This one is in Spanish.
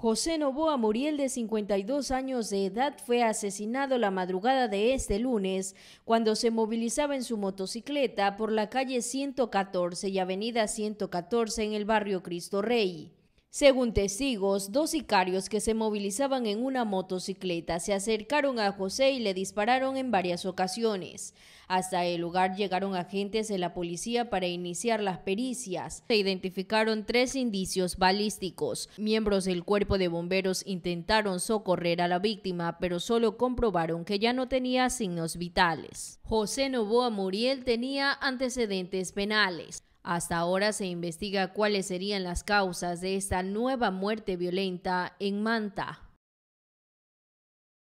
José Novoa Muriel, de 52 años de edad, fue asesinado la madrugada de este lunes cuando se movilizaba en su motocicleta por la calle 114 y avenida 114 en el barrio Cristo Rey. Según testigos, dos sicarios que se movilizaban en una motocicleta se acercaron a José y le dispararon en varias ocasiones. Hasta el lugar llegaron agentes de la policía para iniciar las pericias. Se identificaron tres indicios balísticos. Miembros del cuerpo de bomberos intentaron socorrer a la víctima, pero solo comprobaron que ya no tenía signos vitales. José Novoa Muriel tenía antecedentes penales. Hasta ahora se investiga cuáles serían las causas de esta nueva muerte violenta en Manta.